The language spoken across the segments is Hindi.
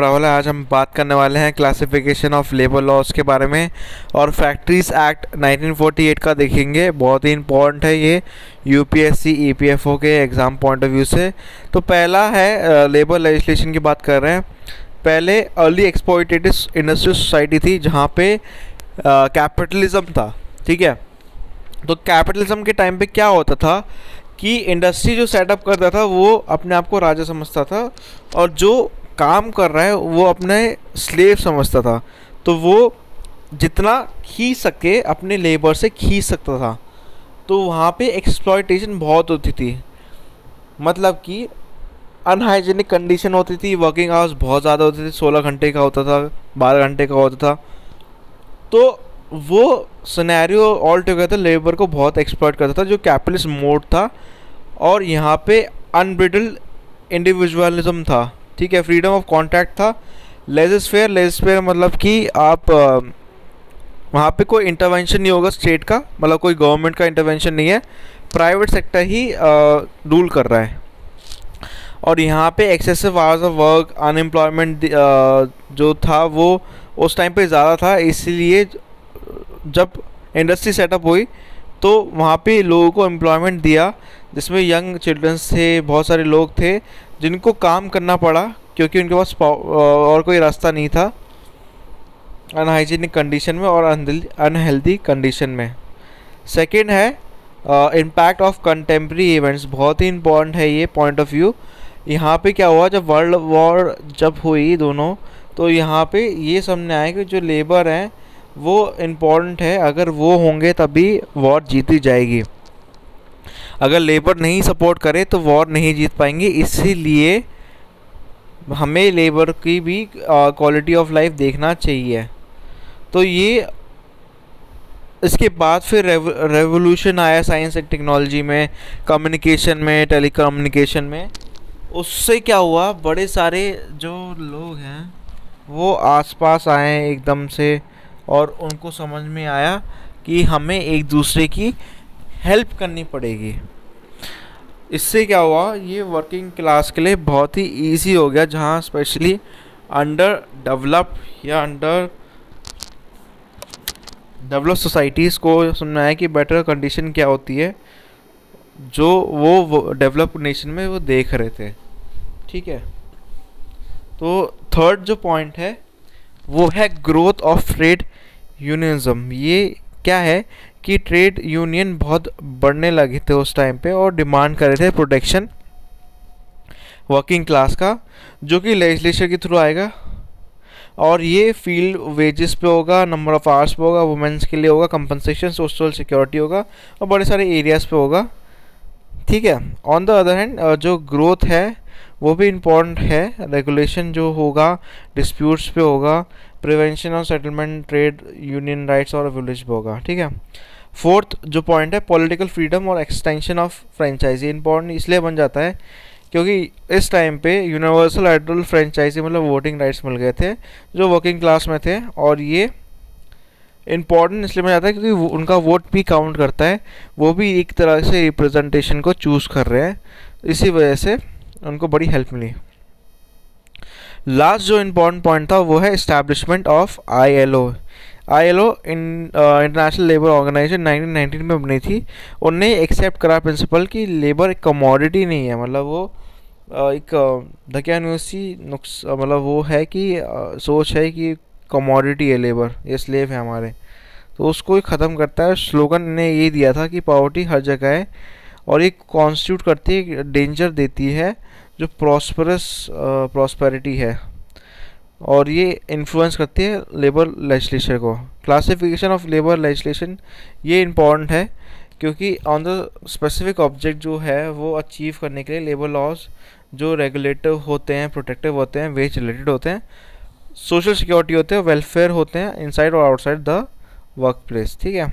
राहुल आज हम बात करने वाले हैं क्लासिफिकेशन ऑफ लेबर लॉज के बारे में और फैक्ट्रीज एक्ट 1948 का देखेंगे बहुत ही इम्पोर्टेंट है ये यूपीएससी ईपीएफओ e के एग्ज़ाम पॉइंट ऑफ व्यू से तो पहला है लेबर लेजिस्लेशन की बात कर रहे हैं पहले अर्ली एक्सपोर्टेटिव इंडस्ट्री सोसाइटी थी जहाँ पे कैपिटलिज़म था ठीक है तो कैपिटलिज़म के टाइम पर क्या होता था कि इंडस्ट्री जो सेटअप करता था वो अपने आप को राजा समझता था और जो काम कर रहा है वो अपने स्लेव समझता था तो वो जितना खींच सके अपने लेबर से खींच सकता था तो वहाँ पे एक्सप्लॉयटेशन बहुत होती थी मतलब कि अनहाइजीनिक कंडीशन होती थी वर्किंग आवर्स बहुत ज़्यादा होते थे सोलह घंटे का होता था बारह घंटे का होता था तो वो सिनेरियो ऑल टुगेदर लेबर को बहुत एक्सप्लॉयट करता था जो कैपिटलिस्ट मोड था और यहाँ पे अनब्रिडल इंडिविजुअलिज्म था ठीक है फ्रीडम ऑफ कॉन्टैक्ट था लेजिस फेयर लेजिस फेयर मतलब कि आप वहाँ पे कोई इंटरवेंशन नहीं होगा स्टेट का मतलब कोई गवर्नमेंट का इंटरवेंशन नहीं है प्राइवेट सेक्टर ही रूल कर रहा है और यहाँ पे excessive hours of work unemployment जो था वो उस टाइम पे ज़्यादा था इसलिए जब इंडस्ट्री सेटअप हुई तो वहाँ पे लोगों को एम्प्लॉयमेंट दिया जिसमें यंग चिल्ड्रंस थे बहुत सारे लोग थे जिनको काम करना पड़ा क्योंकि उनके पास और कोई रास्ता नहीं था अनहाइजीनिक कंडीशन में और अनहेल्दी कंडीशन में सेकेंड है इम्पैक्ट ऑफ कंटेम्प्रेरी इवेंट्स बहुत ही इम्पोर्टेंट है ये पॉइंट ऑफ व्यू यहाँ पे क्या हुआ जब वर्ल्ड वॉर जब हुई दोनों तो यहाँ पे ये सामने आया कि जो लेबर हैं वो इम्पोर्टेंट है अगर वो होंगे तभी वॉर जीती जाएगी अगर लेबर नहीं सपोर्ट करे तो वॉर नहीं जीत पाएंगे इसीलिए हमें लेबर की भी क्वालिटी ऑफ लाइफ देखना चाहिए तो ये इसके बाद फिर रेवोल्यूशन आया साइंस एंड टेक्नोलॉजी में कम्युनिकेशन में टेली कम्युनिकेशन में उससे क्या हुआ बड़े सारे जो लोग हैं वो आसपास आए एकदम से और उनको समझ में आया कि हमें एक दूसरे की हेल्प करनी पड़ेगी इससे क्या हुआ ये वर्किंग क्लास के लिए बहुत ही इजी हो गया जहाँ स्पेशली अंडर डेवलप या अंडर डेवलप सोसाइटीज़ को सुनना है कि बेटर कंडीशन क्या होती है जो वो डेवलप नेशन में वो देख रहे थे ठीक है तो थर्ड जो पॉइंट है वो है ग्रोथ ऑफ ट्रेड यूनियनिज्म ये क्या है कि ट्रेड यूनियन बहुत बढ़ने लगे थे उस टाइम पे और डिमांड कर रहे थे प्रोटेक्शन वर्किंग क्लास का जो कि लेजिस्लेशन के थ्रू आएगा और ये फील्ड वेजेस पे होगा नंबर ऑफ़ आवर्स पे होगा वुमेंस के लिए होगा कंपनसेशन सोशल सिक्योरिटी होगा और बड़े सारे एरियाज़ पे होगा ठीक है ऑन द अदर हैंड जो ग्रोथ है वो भी इम्पोर्टेंट है रेगुलेशन जो होगा डिस्प्यूट्स पे होगा prevention of settlement trade union rights और विलेज होगा ठीक है फोर्थ जो पॉइंट है पॉलिटिकल फ्रीडम और एक्सटेंशन ऑफ फ्रेंचाइजी इंपॉर्टेंट इसलिए बन जाता है क्योंकि इस टाइम पे यूनिवर्सल एडल फ्रेंचाइजी मतलब वोटिंग राइट्स मिल गए थे जो वर्किंग क्लास में थे और ये इम्पॉर्टेंट इसलिए बन जाता है क्योंकि उनका वोट भी काउंट करता है वो भी एक तरह से रिप्रजेंटेशन को चूज़ कर रहे हैं इसी वजह से उनको बड़ी हेल्प मिली लास्ट जो इम्पॉर्टेंट पॉइंट था वो है establishment of I I L O L O International Labour Organisation nineteen nineteen में बनी थी उन्हें एक्सेप्ट करा प्रिंसिपल कि लेबर एक कमोडिटी नहीं है मतलब वो uh, एक धक्यानुसी uh, नुकस uh, मतलब वो है कि सोच है कि कमोडिटी है लेबर ये स्लेव है हमारे तो उसको ही ख़त्म करता है स्लोगन ने ये दिया था कि पावर्टी हर जगह है और ये कॉन्स्टिट्यूट करती है डेंजर देती है जो प्रॉस्परस प्रॉस्पेरिटी है और ये इन्फ्लुएंस करती है लेबर लेजिस्लेशन को क्लासिफिकेशन ऑफ लेबर लेजिस्लेशन ये इम्पॉर्टेंट है क्योंकि ऑन द स्पेसिफिक ऑब्जेक्ट जो है वो अचीव करने के लिए लेबर लॉज जो रेगुलेटिव होते हैं प्रोटेक्टिव होते हैं वेज रिलेटेड होते हैं सोशल सिक्योरिटी होते हैं वेलफेयर होते हैं इनसाइड और आउटसाइड द वर्क प्लेस ठीक है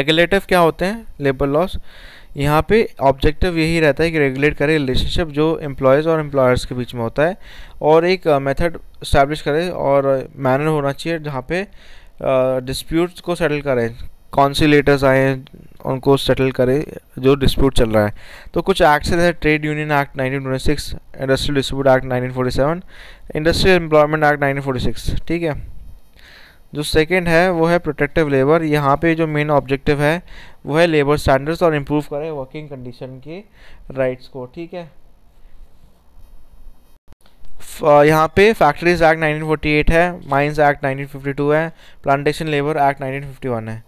रेगुलेटिव क्या होते हैं लेबर लॉस यहाँ पे ऑब्जेक्टिव यही रहता है कि रेगुलेट करें रिलेशनशिप जो एम्प्लॉयज़ और एम्प्लॉयर्स के बीच में होता है और एक मेथड uh, इस्टेब्लिश करें और मैनर होना चाहिए जहाँ पे डिस्प्यूट्स uh, को सेटल करें कॉन्सिलेटर्स आए उनको सेटल करें जो डिस्प्यूट चल रहा है तो कुछ एक्ट्स हैं trade union act 1926 industrial dispute act 1947 industrial employment act 1946 ठीक है जो सेकंड है वो है प्रोटेक्टिव लेबर यहाँ पे जो मेन ऑब्जेक्टिव है वो है लेबर स्टैंडर्ड्स और इम्प्रूव करें वर्किंग कंडीशन के राइट्स को ठीक है यहाँ पे फैक्ट्रीज एक्ट 1948 है माइंस एक्ट 1952 है प्लांटेशन लेबर एक्ट 1951 है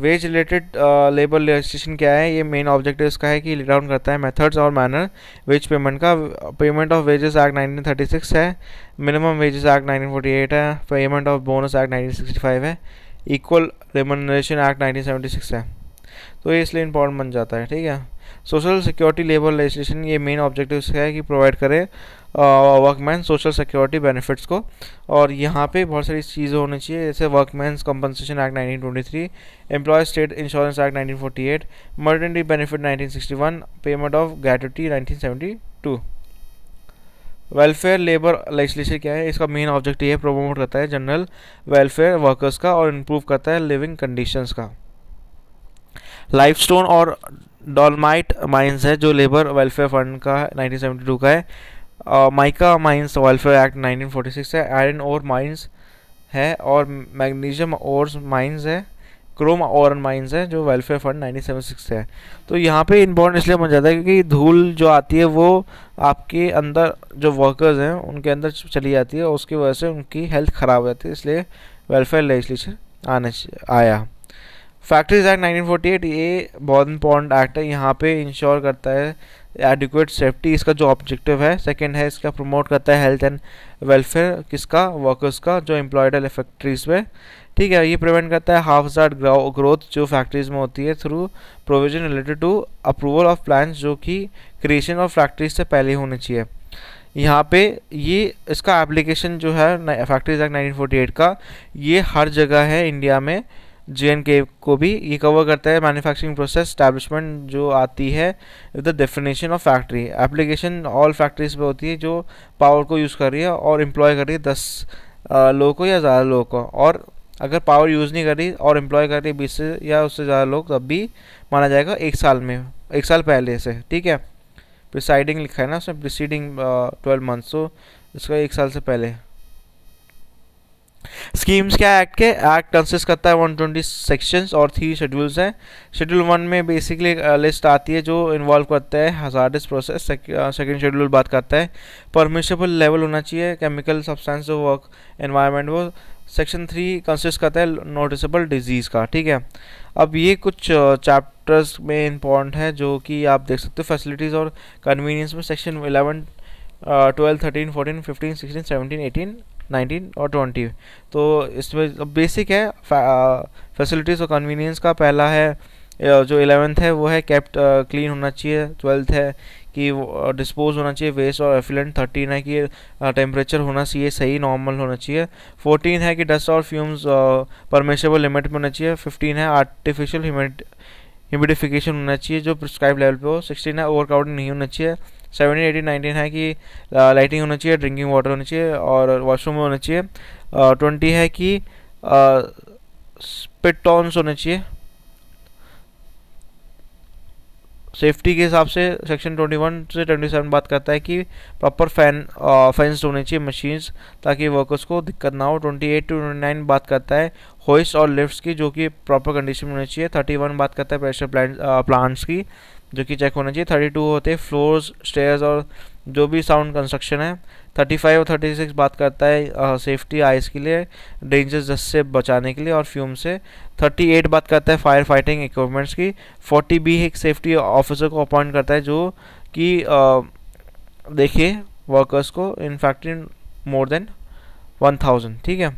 वेज रिलेटेड लेबर रजिस्ट्रेशन क्या है ये मेन ऑब्जेक्टिव इसका है कि डाउन करता है मेथड्स और मैनर वेज पेमेंट का पेमेंट ऑफ वेजेस एक्ट 1936 है मिनिमम वेजेस एक्ट 1948 है पेमेंट ऑफ बोनस एक्ट 1965 है इक्वल रेमनरेशन एक्ट 1976 है तो ये इसलिए इंपॉर्टेंट बन जाता है ठीक है सोशल सिक्योरिटी लेबर रजिस्ट्रेशन ये मेन ऑब्जेक्टिव इसका है कि प्रोवाइड करें वर्कमैन सोशल सिक्योरिटी बेनिफिट्स को और यहाँ पे बहुत सारी चीज़ें होनी चाहिए जैसे workmen's compensation act 1923 employ state insurance act 1948 maternity benefit one payment of gratuity 1972 welfare labour legislation क्या है इसका मेन ऑब्जेक्ट ये है प्रोमोट करता है जनरल वेलफेयर वर्कर्स का और इम्प्रूव करता है लिविंग कंडीशंस का लाइफस्टोन और डॉलमाइट माइंस है जो लेबर वेलफेयर फंड का 1972 का है माइका माइंस वेलफेयर एक्ट 1946 है आयरन और माइंस है और मैग्नीशियम और माइंस है क्रोम और माइंस है जो वेलफेयर फंड 1976 है तो यहाँ पे इनबॉर्न इसलिए बन जाता है क्योंकि धूल जो आती है वो आपके अंदर जो वर्कर्स हैं उनके अंदर चली जाती है और उसकी वजह से उनकी हेल्थ ख़राब हो जाती है इसलिए वेलफेयर लेजिस्लेशन आने आया फैक्ट्रीज एक्ट 1948 ये बहुत इंपॉर्टेंट एक्ट है यहाँ पे इंश्योर करता है एडिकुएट सेफ्टी इसका जो ऑब्जेक्टिव है सेकेंड है इसका प्रमोट करता है हेल्थ एंड वेलफेयर किसका वर्कर्स का जो एम्प्लॉयड है फैक्ट्रीज में ठीक है ये प्रिवेंट करता है हाफ जार्ड ग्रोथ जो फैक्ट्रीज में होती है through provision related to approval of plan जो कि क्रिएशन ऑफ फैक्ट्रीज से पहले होने चाहिए यहाँ पे ये इसका एप्लीकेशन जो है फैक्ट्रीज एक्ट 1948 का ये हर जगह है इंडिया में जे को भी ये कवर करता है मैन्युफैक्चरिंग प्रोसेस स्टैब्लिशमेंट जो आती है the definition of factory application all factories पे होती है जो पावर को यूज़ कर रही है और एम्प्लॉय कर रही है दस लोगों को या ज़्यादा लोगों को और अगर पावर यूज़ नहीं कर रही और एम्प्लॉय कर रही बीस से या उससे ज़्यादा लोग तब भी माना जाएगा एक साल में एक साल पहले से ठीक है प्रिसाइडिंग लिखा है ना उसमें प्रिसीडिंग ट्वेल्व मंथ्स तो इसका एक साल से पहले स्कीम्स क्या एक्ट के एक्ट कंसिस्ट करता है वन ट्वेंटी सेक्शंस और थ्री शेड्यूल्स हैं शेड्यूल वन में बेसिकली लिस्ट uh, आती है जो इन्वॉल्व uh, करता है हजार प्रोसेस सेकेंड शेड्यूल बात करता है परमिशबल लेवल होना चाहिए केमिकल सब्सटेंस जो वर्क इन्वायरमेंट वो सेक्शन थ्री कंसिस्ट करता है नोटिसबल डिजीज़ का ठीक है अब ये कुछ चैप्टर्स uh, में इम्पॉर्टेंट है जो कि आप देख सकते हो फैसिलिटीज़ और कन्वीनियंस में section eleven twelve thirteen fourteen fifteen sixteen seventeen eighteen 19 और 20 तो इसमें बेसिक है फैसिलिटीज़ और कन्वीनियंस का पहला है जो एलेवेंथ है वो है कैप्ट क्लीन होना चाहिए ट्वेल्थ है कि डिस्पोज होना चाहिए वेस्ट और एफिलेंट थर्टीन है कि टेम्परेचर होना चाहिए सही नॉर्मल होना चाहिए फोर्टीन है कि डस्ट और फ्यूम्स परमिशेबल लिमिट में होना चाहिए फिफ्टीन है आर्टिफिशियल ह्यूमिडिफिकेशन होना चाहिए जो प्रिस्क्राइब लेवल पे हो सिक्सटीन है ओवर नहीं होना चाहिए सेवनटीन एटीन नाइनटीन है कि लाइटिंग होना चाहिए ड्रिंकिंग वाटर होना चाहिए और वॉशरूम में होना चाहिए ट्वेंटी है कि स्पिटॉन्स होने चाहिए सेफ्टी के हिसाब से सेक्शन ट्वेंटी वन से ट्वेंटी सेवन बात करता है कि प्रॉपर फैन फैंस होने चाहिए मशीन्स ताकि वर्कर्स को दिक्कत ना हो twenty eight to twenty nine बात करता है होइस और लिफ्ट्स की जो कि प्रॉपर कंडीशन में होनी चाहिए थर्टी वन बात करता है प्रेशर प्लांट्स की जो कि चेक होना चाहिए थर्टी टू होते फ्लोर्स स्टेयर्स और जो भी साउंड कंस्ट्रक्शन है थर्टी फाइव और थर्टी सिक्स बात करता है सेफ्टी आइस के लिए डेंजर जस्ट से बचाने के लिए और फ्यूम से थर्टी एट बात करता है फायर फाइटिंग इक्विपमेंट्स की फोर्टी बी एक सेफ्टी ऑफिसर को अपॉइंट करता है जो कि देखिए वर्कर्स को in factory more than one thousand ठीक है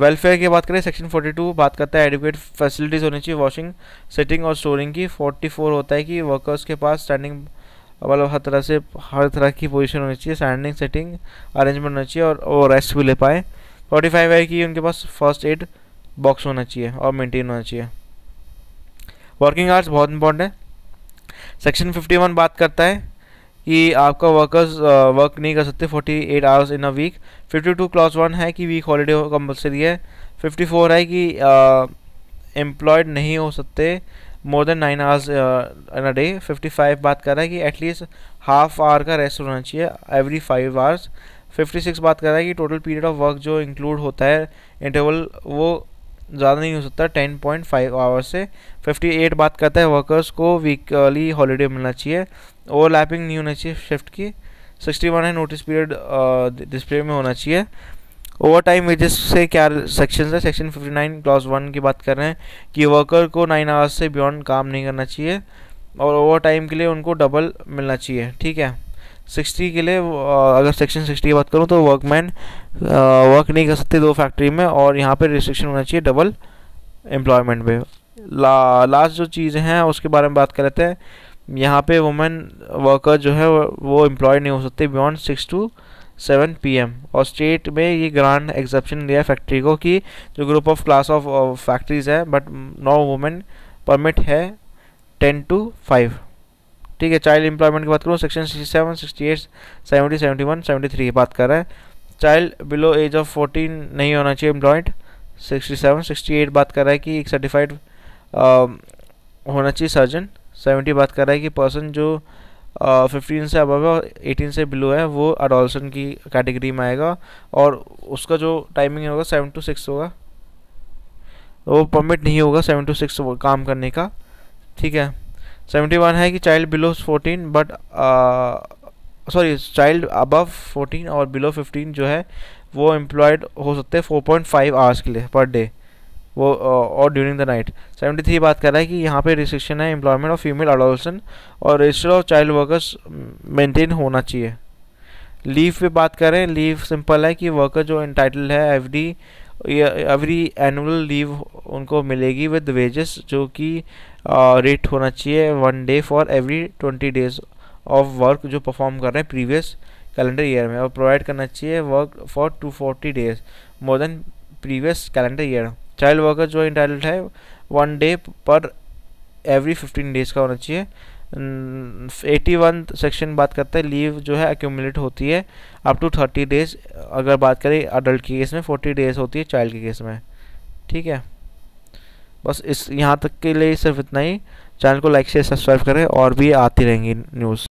वेलफेयर की बात करें सेक्शन 42 बात करता है एडिकुएट फैसिलिटीज़ होनी चाहिए वॉशिंग सेटिंग और स्टोरिंग की 44 होता है कि वर्कर्स के पास स्टैंडिंग मतलब हर तरह से हर तरह की पोजीशन होनी चाहिए स्टैंडिंग सेटिंग अरेंजमेंट होना चाहिए और वो रेस्ट भी ले पाए 45 फाइव है कि उनके पास फर्स्ट एड बॉक्स होना चाहिए और मेनटेन होना चाहिए वर्किंग आवर्स बहुत इंपॉर्टेंट है सेक्शन फिफ्टी बात करता है कि आपका वर्कर्स वर्क uh, नहीं कर सकते 48 eight hours in a week 52 two clause one है कि वीक हॉलीडे कंपलसरी है 54 है कि एम्प्लॉयड uh, नहीं हो सकते more than nine hours in a day 55 बात कर रहा है कि एटलीस्ट हाफ आवर का रेस्ट होना चाहिए एवरी फाइव आवर्स 56 बात कर रहा है कि टोटल पीरियड ऑफ वर्क जो इंक्लूड होता है इंटरवल वो ज़्यादा नहीं हो सकता टेन पॉइंट फाइव आवर्स से फिफ्टी एट बात करता है वर्कर्स को वीकली हॉलीडे मिलना चाहिए ओवरलैपिंग नहीं होना चाहिए शिफ्ट की सिक्सटी वन है नोटिस पीरियड डिस्प्ले में होना चाहिए ओवर टाइम वेजेस से क्या सेक्शन है सेक्शन 59 क्लॉज वन की बात कर रहे हैं कि वर्कर को नाइन आवर्स से बियॉन्ड काम नहीं करना चाहिए और ओवर टाइम के लिए उनको डबल मिलना चाहिए ठीक है सिक्सटी के लिए अगर सेक्शन सिक्सटी की बात करूँ तो वर्कमैन वर्क नहीं कर सकते दो फैक्ट्री में और यहाँ पर रिस्ट्रिक्शन होना चाहिए डबल एम्प्लॉयमेंट पे ला, लास्ट जो चीज़ें हैं उसके बारे में बात कर लेते हैं यहाँ पे वुमेन वर्कर जो है वो एम्प्लॉय नहीं हो सकते beyond six to seven PM और स्टेट में ये ग्रांड एक्सेप्शन दिया है फैक्ट्री को कि जो group of class of factories है बट नो वुमेन परमिट है टेन टू फाइव ठीक है चाइल्ड एम्प्लॉयमेंट की बात करूँ section sixty seven sixty eight seventy seventy one seventy three की बात कर रहे है child below age of fourteen नहीं होना चाहिए employed sixty seven sixty eight बात कर रहा है कि एक सर्टिफाइड um, होना चाहिए सर्जन सेवेंटी बात कर रहा है कि पर्सन जो फिफ्टीन uh, से अब है एटीन से बिलो है वो अडोलसन की कैटेगरी में आएगा और उसका जो टाइमिंग होगा सेवन टू सिक्स होगा वो परमिट नहीं होगा सेवन टू सिक्स काम करने का ठीक है सेवेंटी वन है कि child below fourteen but sorry child above fourteen और बिलो फिफ्टीन जो है वो एम्प्लॉयड हो सकते हैं फोर पॉइंट फाइव आवर्स के लिए पर डे वो और during the night seventy three बात कर रहा है कि यहाँ पे रिस्ट्रिक्शन है एम्प्लॉयमेंट ऑफ फीमेल अडोल्सन और register of child workers maintain होना चाहिए लीव पे बात करें लीव सिंपल है कि वर्कर जो इंटाइटल है F D every annual leave उनको मिलेगी विद वेजेस जो कि रेट होना चाहिए one day for every twenty days of work जो परफॉर्म कर रहे हैं प्रीवियस कैलेंडर ईयर में और प्रोवाइड करना चाहिए work for two forty days more than previous calendar year child worker जो इंटाइटल्ड है one day per every fifteen days का होना चाहिए एटी वन सेक्शन बात करते हैं लीव जो है एक्यूमुलेट होती है अप टू थर्टी डेज अगर बात करें अडल्ट के केस में फोर्टी डेज होती है चाइल्ड के केस में ठीक है बस इस यहाँ तक के लिए सिर्फ इतना ही चैनल को लाइक शेयर सब्सक्राइब करें और भी आती रहेंगी न्यूज़